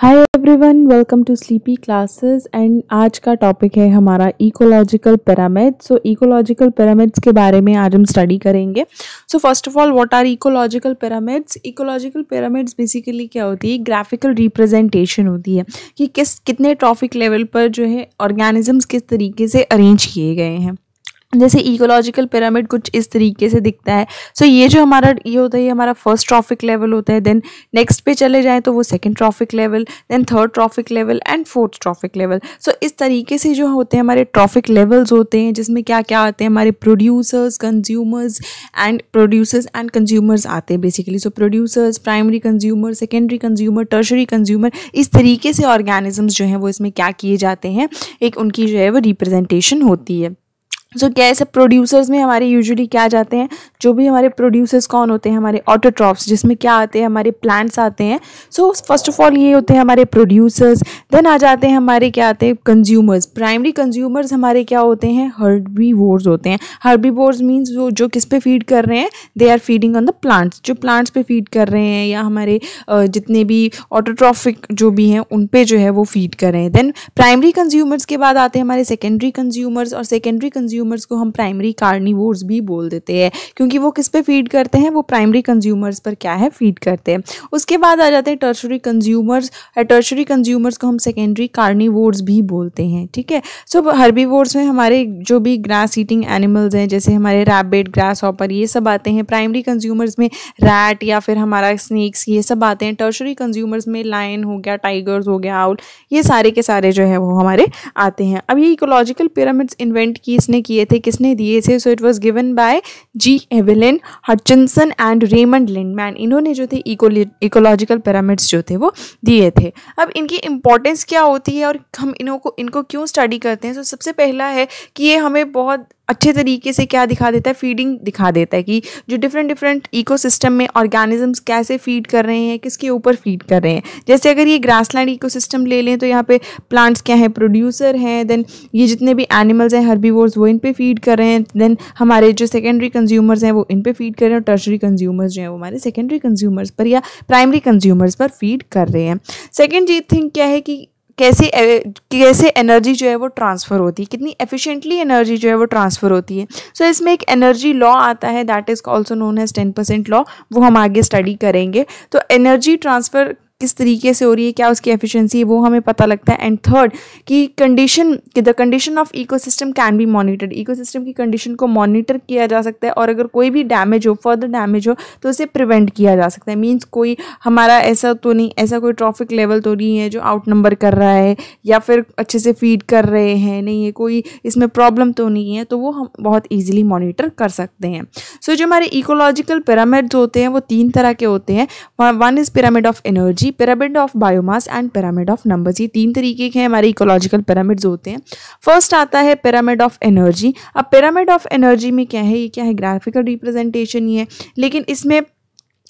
hi everyone welcome to sleepy classes and आज का topic है हमारा ecological pyramid so ecological pyramids के बारे में आज हम स्टडी करेंगे so first of all what are ecological pyramids ecological pyramids basically क्या होती है ग्राफिकल रिप्रेजेंटेशन होती है कि किस कितने ट्रॉफिक लेवल पर जो है ऑर्गेनिजम्स किस तरीके से अरेंज किए गए हैं जैसे इकोलॉजिकल पिरामिड कुछ इस तरीके से दिखता है सो so, ये जो हमारा ये होता है ये हमारा फर्स्ट ट्रॉफिक लेवल होता है देन नेक्स्ट पे चले जाएँ तो वो second trophic level then third trophic level and fourth trophic level so इस तरीके से जो होते हैं हमारे ट्रॉफिक लेवल्स होते हैं जिसमें क्या क्या आते हैं हमारे producers consumers and producers and consumers आते हैं basically so producers primary consumer secondary consumer tertiary consumer इस तरीके से ऑर्गेनिजम्स जो हैं वो इसमें क्या किए जाते हैं एक उनकी जो है वो रिप्रेजेंटेशन होती है सो so, क्या है सब प्रोड्यूसर्स में हमारे यूजुअली क्या जाते हैं जो भी हमारे प्रोड्यूसर्स कौन होते हैं हमारे ऑटोट्रॉप्स जिसमें क्या आते हैं हमारे प्लांट्स आते हैं सो फर्स्ट ऑफ ऑल ये होते हैं हमारे प्रोड्यूसर्स देन आ जाते हैं हमारे क्या आते हैं कंज्यूमर्स प्राइमरी कंज्यूमर्स हमारे क्या होते हैं हर्बी होते हैं हर्बी बोर्ड मीन्स वो जो किस पे फीड कर रहे हैं they are feeding on the plants जो प्लांट्स पे फीड कर रहे हैं या हमारे जितने भी ऑटोट्रॉफिक जो भी हैं उन पर जो है वो फीड कर रहे हैं देन प्राइमरी कंज्यूमर्स के बाद आते हैं हमारे सेकेंडरी कंज्यूमर्स और सेकेंडरी कंज्यूमर कंज्यूमर्स को हम प्राइमरी कार्निवोर्स भी बोल देते हैं क्योंकि वो किस पे फीड करते हैं वो प्राइमरी कंज्यूमर्स पर क्या है फीड करते हैं उसके बाद आ जाते हैं टर्शरी कंज्यूमर्स टर्शरी कंज्यूमर्स को हम सेकेंडरी कार्निवोर्स भी बोलते हैं ठीक है सो so, हर्बीवोर्स में हमारे जो भी ग्रास ईटिंग एनिमल्स हैं जैसे हमारे रैबिट ग्रास हॉपर ये सब आते हैं प्राइमरी कंज्यूमर्स में रैट या फिर हमारा स्नेक्स ये सब आते हैं टर्शरी कंज्यूमर्स में लाइन हो गया टाइगर्स हो गया आउल ये सारे के सारे जो है वो हमारे आते हैं अब ये इकोलॉजिकल पिरामिड्स इन्वेंट की इसने किए थे किसने दिए थे so it was given by G Evelyn Hutchinson and Raymond Lindeman इन्होंने जो थे इकोलॉजिकल पैरामिड्स जो थे वो दिए थे अब इनकी इम्पोर्टेंस क्या होती है और हम इन्हों को इनको क्यों स्टडी करते हैं सो so, सबसे पहला है कि ये हमें बहुत अच्छे तरीके से क्या दिखा देता है फीडिंग दिखा देता है कि जो डिफरेंट डिफरेंट इकोसिस्टम में ऑर्गेनिजम्स कैसे फीड कर रहे हैं किसके ऊपर फीड कर रहे हैं जैसे अगर ये ग्रासलैंड इकोसिस्टम ले लें तो यहाँ पे प्लांट्स क्या हैं प्रोड्यूसर हैं देन ये जितने भी एनिमल्स हैं हर्बीवोर्स वो इन पर फीड कर रहे हैं देन हमारे जो सेकेंडरी कंज्यूमर्स हैं वो इन पर फीड कर रहे हैं और टर्शरी कंज्यूमर्स जो हैं वो हमारे सेकेंडरी कंज्यूमर्स पर या प्राइमरी कंज्यूमर्स पर फीड कर रहे हैं सेकेंड ये थिंक क्या है कि कैसे कैसे एनर्जी जो है वो ट्रांसफ़र होती है कितनी एफिशिएंटली एनर्जी जो है वो ट्रांसफ़र होती है सो so, इसमें एक एनर्जी लॉ आता है that is also known as ten percent law वो हम आगे स्टडी करेंगे तो एनर्जी ट्रांसफ़र किस तरीके से हो रही है क्या उसकी एफिशिएंसी है वो हमें पता लगता है एंड थर्ड कि कंडीशन कि the condition of ecosystem can be monitored ecosystem की कंडीशन को मॉनिटर किया जा सकता है और अगर कोई भी डैमेज हो फर्दर डैमेज हो तो उसे प्रिवेंट किया जा सकता है मीन्स कोई हमारा ऐसा तो नहीं ऐसा कोई ट्रॉफिक लेवल तो नहीं है जो आउट नंबर कर रहा है या फिर अच्छे से फीड कर रहे हैं नहीं है कोई इसमें प्रॉब्लम तो नहीं है तो वो हम बहुत ईजिली मॉनिटर कर सकते हैं सो so, जो हमारे इकोलॉजिकल पिरामिड्स होते हैं वो तीन तरह के होते हैं one is pyramid of energy जी pyramid of biomass and pyramid of numbers ये तीन तरीके के हमारे इकोलॉजिकल पिरामिड्स होते हैं फर्स्ट आता है पिरामिड ऑफ एनर्जी अब पिरामिड ऑफ एनर्जी में क्या है ये क्या है ग्राफिकल रिप्रेजेंटेशन ही है लेकिन इसमें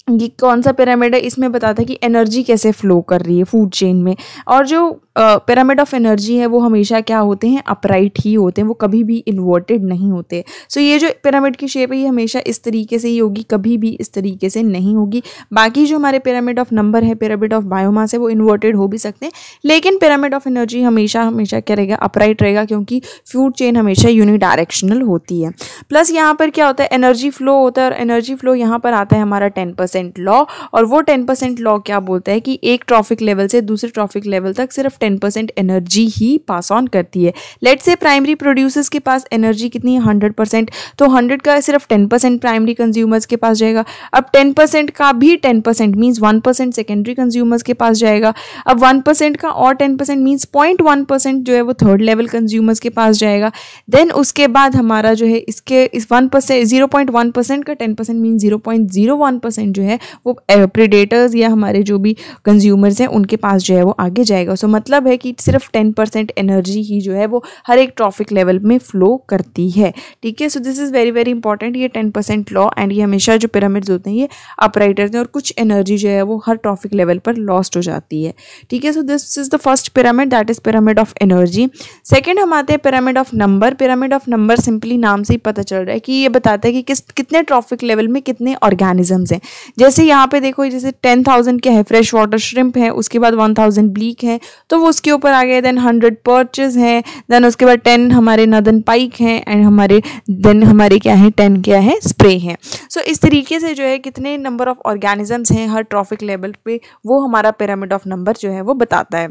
ये कौन सा पिरामिड है इसमें बताता है कि एनर्जी कैसे फ्लो कर रही है फूड चेन में और जो पिरामिड ऑफ एनर्जी है वो हमेशा क्या होते हैं अपराइट ही होते हैं वो कभी भी इन्वर्टेड नहीं होते सो so, ये जो पिरामिड की शेप है ये हमेशा इस तरीके से ही होगी कभी भी इस तरीके से नहीं होगी बाकी जो हमारे पिरामिड ऑफ नंबर है पिरामिड ऑफ बायोमास है वो इन्वर्टेड हो भी सकते हैं लेकिन पिरामिड ऑफ एनर्जी हमेशा हमेशा क्या रहेगा अपराइट रहेगा क्योंकि फ्यूड चेन हमेशा यूनिडायरेक्शनल होती है प्लस यहाँ पर क्या होता है एनर्जी फ्लो होता है और एनर्जी फ्लो यहाँ पर आता है हमारा टेन परसेंट लॉ और वो टेन परसेंट लॉ क्या बोलता है कि एक ट्रॉफिक लेवल से दूसरे ट्रॉफिक लेवल तक सिर्फ टेन टेन परसेंट एनर्जी ही पास ऑन करती है लेट से प्राइमरी प्रोड्यूसर्स के पास एनर्जी कितनी है हंड्रेड परसेंट तो हंड्रेड का सिर्फ टेन परसेंट प्राइमरी कंज्यूमर्स के पास जाएगा अब टेन परसेंट का भी ten percent means one percent secondary consumers के पास जाएगा अब वन परसेंट का और ten percent means point one percent जो है वो थर्ड लेवल कंज्यूमर्स के पास जाएगा देन उसके बाद हमारा जो है इसके इस one percent zero point one percent का ten percent means zero point zero one percent जो है वो प्रिडेटर्स या हमारे जो भी कंज्यूमर्स हैं उनके पास जो है वो आगे जाएगा सो so, मतलब मतलब है कि सिर्फ टेन परसेंट एनर्जी ही जो है वो हर एक ट्रॉफिक लेवल में फ्लो करती है ठीक है so this is very very important ये टेन परसेंट लॉ एंड ये हमेशा जो पिरामिड्स होते हैं ये अपराइट रहते हैं और कुछ एनर्जी जो है वो हर ट्रॉफिक लेवल पर लॉस्ट हो जाती है ठीक है so this is the first pyramid that is pyramid of energy second हम आते हैं pyramid of number pyramid of number simply नाम से ही पता चल रहा है कि ये बताता है कि किस कितने ट्रॉफिक लेवल में कितने ऑर्गेनिजम्स हैं जैसे यहाँ पे देखो जैसे टेन थाउजेंड के है फ्रेश वाटर श्रिम्प है उसके बाद वन थाउजेंड ब्लीक है तो वो उसके ऊपर आ गए देन हंड्रेड पर्चेज हैं देन उसके बाद टेन हमारे नदन पाइक हैं एंड हमारे देन हमारे क्या है टेन क्या है स्प्रे हैं सो so, इस तरीके से जो है कितने नंबर ऑफ ऑर्गेनिजम्स हैं हर ट्रॉफिक लेवल पे वो हमारा पिरामिड ऑफ नंबर जो है वो बताता है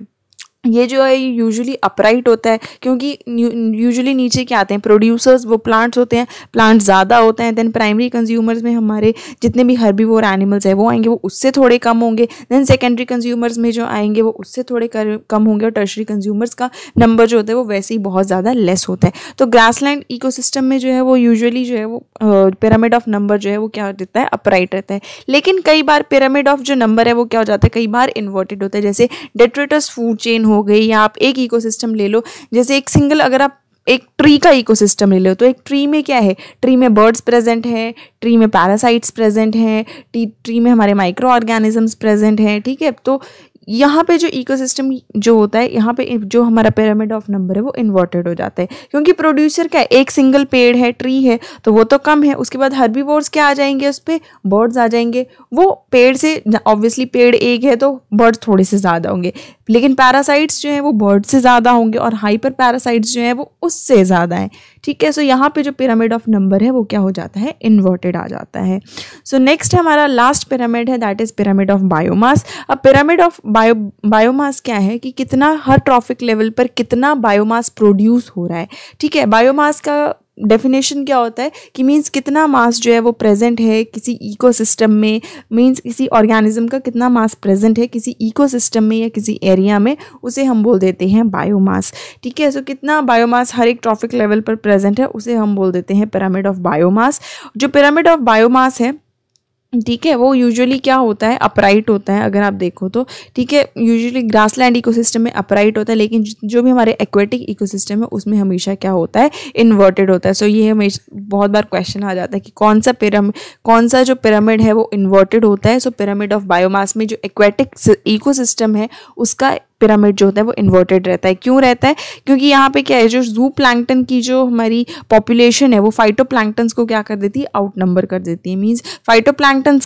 ये जो है यूजुअली अपराइट होता है क्योंकि यूजुअली नीचे क्या आते हैं प्रोड्यूसर्स वो प्लांट्स होते हैं प्लांट्स ज़्यादा होते हैं देन प्राइमरी कंज्यूमर्स में हमारे जितने भी हर्बीवोर एनिमल्स हैं वो आएंगे वो उससे थोड़े कम होंगे देन सेकेंडरी कंज्यूमर्स में जो आएंगे वो उससे थोड़े कम होंगे और टर्शरी कंज्यूमर्स का नंबर जो होता है वो वैसे ही बहुत ज़्यादा लेस होता है तो ग्रास लैंड में जो है वो यूजुअली जो है वो पिरामिड ऑफ नंबर जो है वो क्या देता है अपराइट रहता है लेकिन कई बार पिरामिड ऑफ जो नंबर है वो क्या हो जाता है कई बार इन्वर्टेड होता है जैसे डेट्रेटस फूड चेन हो हो गई या आप एक इकोसिस्टम ले लो जैसे एक सिंगल अगर आप एक ट्री का इकोसिस्टम ले लो तो एक ट्री में क्या है ट्री में बर्ड्स प्रेजेंट है ट्री में पैरासाइट्स प्रेजेंट हैं ट्री ट्री में हमारे माइक्रो ऑर्गेनिजम्स प्रेजेंट हैं ठीक है तो यहाँ पे जो इकोसिस्टम जो होता है यहाँ पे जो हमारा पिरामिड ऑफ नंबर है वो इन्वर्टेड हो जाता है क्योंकि प्रोड्यूसर क्या है एक सिंगल पेड़ है ट्री है तो वो तो कम है उसके बाद हर्बी क्या आ जाएंगे उस पर बर्ड्स आ जाएंगे वो पेड़ से ऑब्वियसली पेड़ एक है तो बर्ड्स थोड़े से ज़्यादा होंगे लेकिन पैरासाइट्स जो हैं वो बर्ड से ज़्यादा होंगे और हाइपर पैरासाइट्स जो हैं वो उससे ज़्यादा हैं ठीक है सो यहाँ पे जो पिरामिड ऑफ नंबर है वो क्या हो जाता है इन्वर्टेड आ जाता है सो so, नेक्स्ट हमारा लास्ट पिरामिड है that is pyramid of biomass अब पिरामिड ऑफ बायो बायोमास क्या है कि कितना हर ट्रॉफिक लेवल पर कितना बायोमास प्रोड्यूस हो रहा है ठीक है बायोमास का डेफिनेशन क्या होता है कि मीन्स कितना मास जो है वो प्रेजेंट है किसी इकोसिस्टम में मीन्स किसी ऑर्गेनिज्म का कितना मास प्रेजेंट है किसी इकोसिस्टम में या किसी एरिया में उसे हम बोल देते हैं बायोमास ठीक है सो कितना बायोमास हर एक ट्रॉफिक लेवल पर प्रेजेंट है उसे हम बोल देते हैं पिरामिड ऑफ बायोमास जो पिरामिड ऑफ बायोमास है ठीक है वो यूजुअली क्या होता है अपराइट होता है अगर आप देखो तो ठीक है यूजुअली ग्रासलैंड इकोसिस्टम में अपराइट होता है लेकिन जो भी हमारे एक्वेटिक इकोसिस्टम है उसमें हमेशा क्या होता है इन्वर्टेड होता है सो so, ये हमेशा बहुत बार क्वेश्चन आ जाता है कि कौन सा पिरामिड कौन सा जो पिरामिड है वो इन्वर्टेड होता है सो पिरामिड ऑफ बायोमास में जो एक्वेटिक इको है उसका पिरामिड जो होता है वो इन्वर्टेड रहता है क्यों रहता है क्योंकि यहाँ पे क्या है जो जू प्लैंकटन की जो हमारी पॉपुलेशन है वो फाइटो को क्या कर देती है आउट नंबर कर देती है मीन्स फाइटो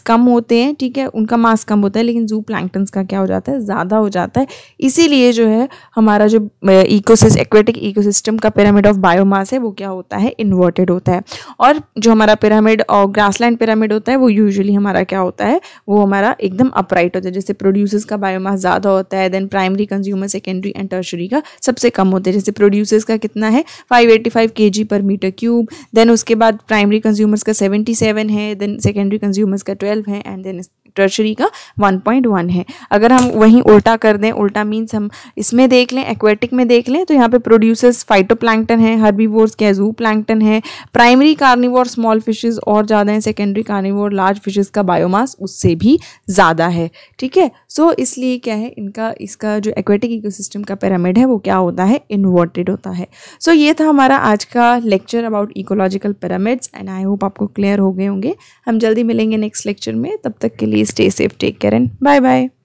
कम होते हैं ठीक है उनका मास कम होता है लेकिन जू प्लैंकटन्स का क्या हो जाता है ज़्यादा हो जाता है इसीलिए जो है हमारा जो इकोसिस एक्वेटिक इकोसिस्टम का पिरामिड ऑफ बायोमास है वो क्या होता है इन्वर्टेड होता है और जो हमारा पिरामिड और लैंड पिरामिड होता है वो यूजली हमारा क्या होता है वो हमारा एकदम अपराइट होता है जैसे प्रोड्यूसर्स का बायोमास ज़्यादा होता है then primary category consumer secondary and tertiary का सबसे कम होता है जैसे प्रोड्यूसर्स का कितना है 585 एटी पर मीटर क्यूब देन उसके बाद प्राइमरी कंज्यूमर्स का 77 है देन सेकेंडरी कंज्यूमर्स का 12 है एंड देन टर्शरी का 1.1 है अगर हम वहीं उल्टा कर दें उल्टा मीन्स हम इसमें देख लें एक्वेटिक में देख लें तो यहाँ पे प्रोड्यूसर्स फाइटो प्लैंगटन है हर्बीवोर्स के जू प्लैंकटन है प्राइमरी कार्निवोर स्मॉल फिशेज और ज़्यादा हैं सेकेंडरी कार्निवोर लार्ज फिशेज का बायोमास उससे भी ज़्यादा है ठीक है सो इसलिए क्या है इनका इसका जो एक्वेटिक इकोसिस्टम का पैरामिड है वो क्या होता है इन्वर्टेड होता है सो so, ये था हमारा आज का lecture about ecological pyramids and I hope आपको क्लियर हो गए होंगे हम जल्दी मिलेंगे नेक्स्ट लेक्चर में तब तक के लिए stay safe take care and bye bye